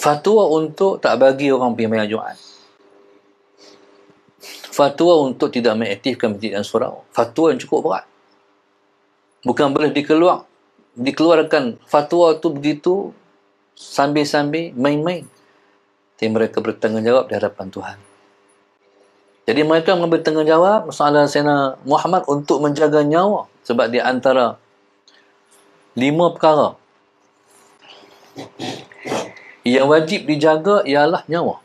Fatwa untuk tak bagi orang pergi mayang Jumaat. Fatwa untuk tidak mengaktifkan masjid dan surau. Fatwa yang cukup berat. Bukan boleh dikeluar. Dikeluarkan fatwa tu begitu sambil-sambil main-main. Tapi mereka bertanggungjawab di hadapan Tuhan. Jadi mereka mengambil tanggungjawab masalah Sena Muhammad untuk menjaga nyawa sebab di antara lima perkara yang wajib dijaga ialah nyawa.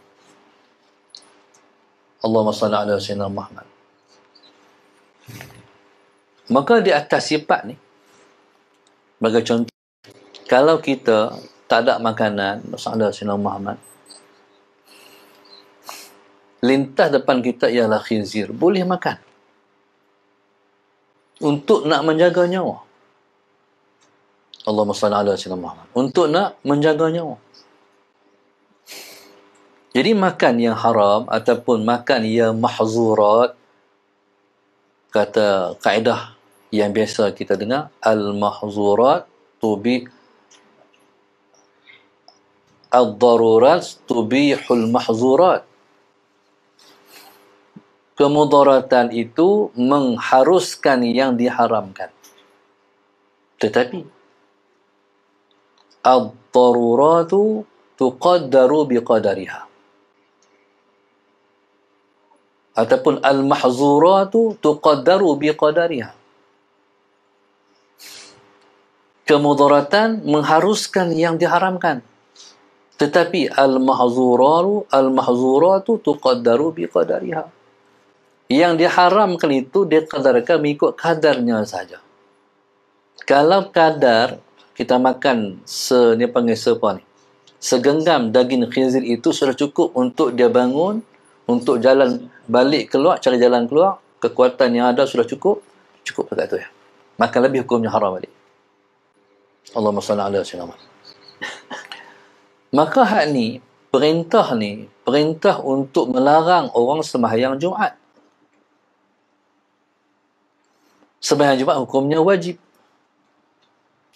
Allahumma salli ala sayyidina Muhammad. Maka di atas sifat ni bagi contoh kalau kita tak ada makanan masalah sayyidina Muhammad lintas depan kita ialah khinzir boleh makan untuk nak menjaga nyawa Allahumma salli ala sayyidina Muhammad untuk nak menjaga nyawa jadi makan yang haram ataupun makan yang mahzurat kata kaedah yang biasa kita dengar al-mahzurat tubi al-darurat tubihul mahzurat kemudaratan itu mengharuskan yang diharamkan tetapi al-daruratu tuqaddaru biqadariha ataupun al-mahzuratu tuqaddaru biqadariha. Kemudaratan mengharuskan yang diharamkan. Tetapi al-mahzuraru al-mahzuratu tuqaddaru biqadariha. Yang diharamkan itu dia dikadarkan mengikut kadarnya saja. Kalau kadar kita makan se ni panggil sepa ni. Segenggam daging khinzir itu sudah cukup untuk dia bangun untuk jalan balik keluar cari jalan keluar kekuatan yang ada sudah cukup cukup dekat tu ya Maka lebih hukumnya haram balik Allah salli ala sayyidina maka hak ni perintah ni perintah untuk melarang orang sembahyang Jumaat sembahyang Jumaat hukumnya wajib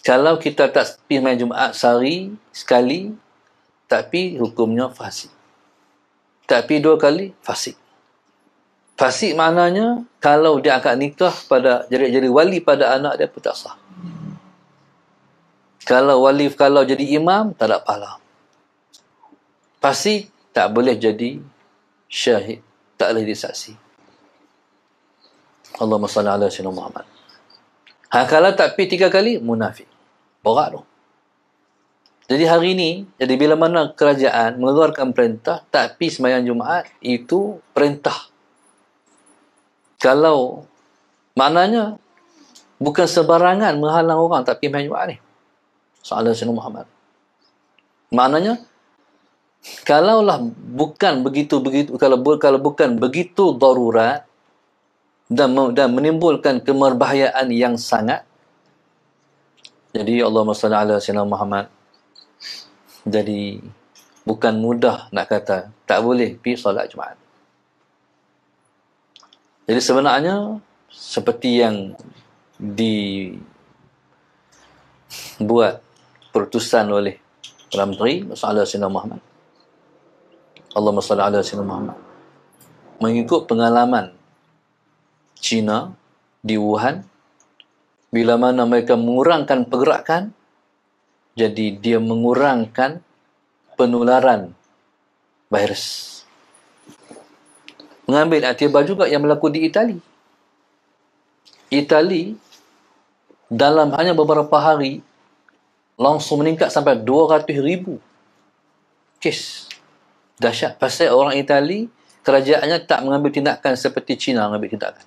kalau kita tak pergi main Jumaat sehari sekali tapi hukumnya fasik tapi dua kali fasik fasik maknanya kalau dia akan nikah pada jadi-jadi wali pada anak dia pun tak sah kalau wali kalau jadi imam tak ada pahala fasik tak boleh jadi syahid tak boleh disaksi Allahumma salli ala sayyidina Muhammad Ha, kalau tak tiga kali, munafik. Borak tu. No. Jadi hari ini, jadi bila mana kerajaan mengeluarkan perintah, tak tapi semayang Jumaat itu perintah. Kalau maknanya bukan sebarangan menghalang orang tapi semayang Jumaat ni. Soalan Sinu Muhammad. Maknanya, kalaulah bukan begitu begitu kalau kalau bukan begitu darurat dan dan menimbulkan kemerbahayaan yang sangat jadi Allahumma salli ala sayyidina Muhammad jadi bukan mudah nak kata tak boleh pi solat Jumaat. Jadi sebenarnya seperti yang di buat perutusan oleh Perdana Menteri Masalah Sina Muhammad Allah Masalah Ala Sina Muhammad mengikut pengalaman China di Wuhan bila mana mereka mengurangkan pergerakan jadi dia mengurangkan penularan virus. Mengambil atibar juga yang berlaku di Itali. Itali dalam hanya beberapa hari langsung meningkat sampai 200 ribu kes. Dahsyat. Pasal orang Itali kerajaannya tak mengambil tindakan seperti China mengambil tindakan.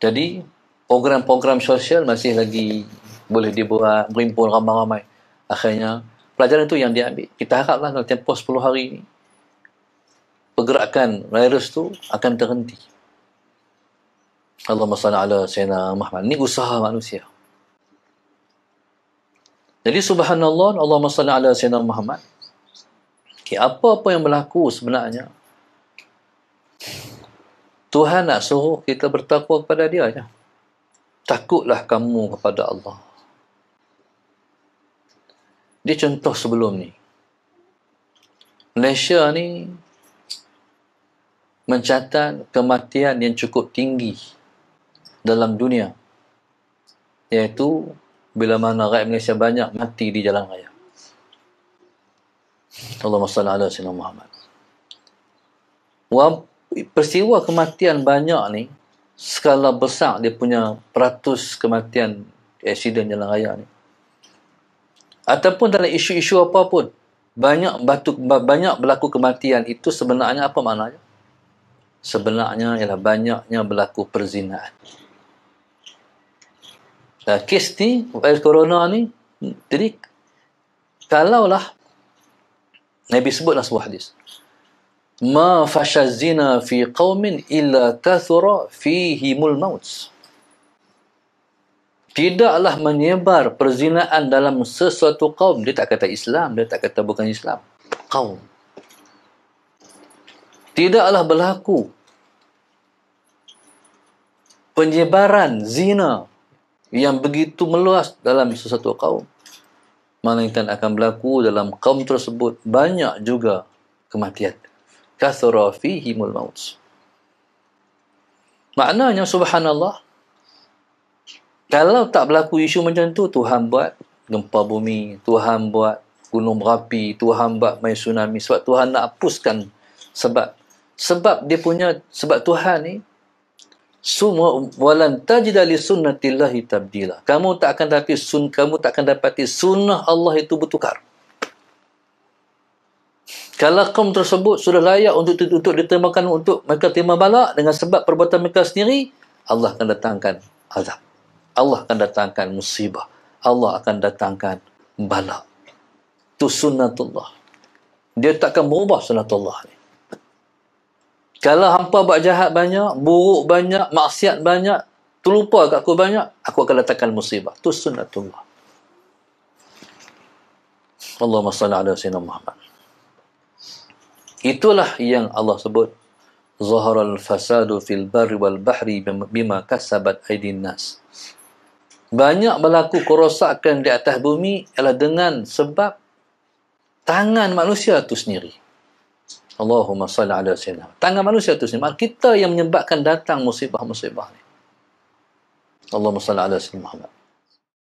Jadi program-program sosial masih lagi boleh dibuat berimpun ramai-ramai akhirnya pelajaran itu yang diambil kita haraplah dalam tempoh 10 hari ini pergerakan virus tu akan terhenti Allah salli ala Sayyidina Muhammad ini usaha manusia jadi subhanallah Allah salli ala Sayyidina Muhammad okay, apa-apa yang berlaku sebenarnya Tuhan nak suruh kita bertakwa kepada dia ya? takutlah kamu kepada Allah dia contoh sebelum ni Malaysia ni mencatat kematian yang cukup tinggi dalam dunia iaitu bila mana rakyat Malaysia banyak mati di jalan raya Allahumma salli ala sayyidina Muhammad Wa, peristiwa kematian banyak ni skala besar dia punya peratus kematian accident jalan raya ni ataupun dalam isu-isu apa pun banyak batuk banyak berlaku kematian itu sebenarnya apa maknanya sebenarnya ialah banyaknya berlaku perzinahan. dan kes ni virus corona ni jadi kalaulah Nabi sebutlah dalam sebuah hadis ma fashazina fi qaumin illa kathura fihimul mauts tidaklah menyebar perzinaan dalam sesuatu kaum. Dia tak kata Islam, dia tak kata bukan Islam. Kaum. Tidaklah berlaku penyebaran zina yang begitu meluas dalam sesuatu kaum. Malaikat akan berlaku dalam kaum tersebut banyak juga kematian. Kathura fihimul Maknanya subhanallah, kalau tak berlaku isu macam tu, Tuhan buat gempa bumi, Tuhan buat gunung berapi, Tuhan buat main tsunami sebab Tuhan nak hapuskan sebab sebab dia punya sebab Tuhan ni semua walan tajidali sunnatillahi tabdila. Kamu tak akan dapati sun kamu tak akan dapati sunnah Allah itu bertukar. Kalau kaum tersebut sudah layak untuk untuk ditembakkan untuk mereka terima balak dengan sebab perbuatan mereka sendiri, Allah akan datangkan azab. Allah akan datangkan musibah. Allah akan datangkan bala. Itu sunnatullah. Dia takkan berubah sunnatullah ni. Kalau hampa buat jahat banyak, buruk banyak, maksiat banyak, terlupa kat aku banyak, aku akan letakkan musibah. Itu sunnatullah. Allahumma salli ala sayyidina Muhammad. Itulah yang Allah sebut zahara al-fasadu fil barri wal bahri bima kasabat aydin nas banyak berlaku kerosakan di atas bumi ialah dengan sebab tangan manusia tu sendiri. Allahumma salli ala sayyidina. Tangan manusia tu sendiri. Kita yang menyebabkan datang musibah-musibah ini. Allahumma salli ala sayyidina Muhammad.